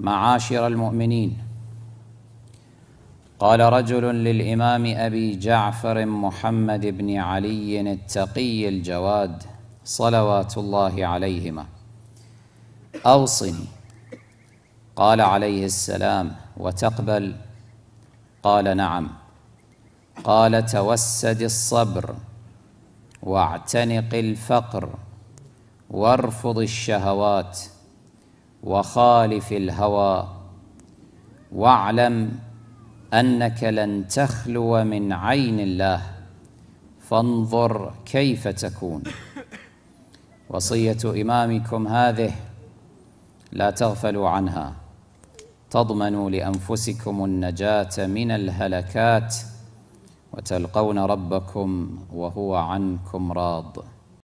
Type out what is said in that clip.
معاشر المؤمنين قال رجل للإمام أبي جعفر محمد بن علي التقي الجواد صلوات الله عليهما أوصني قال عليه السلام وتقبل قال نعم قال توسد الصبر واعتنق الفقر وارفض الشهوات وخالف الهوى واعلم انك لن تخلو من عين الله فانظر كيف تكون وصيه امامكم هذه لا تغفلوا عنها تضمنوا لانفسكم النجاه من الهلكات وتلقون ربكم وهو عنكم راض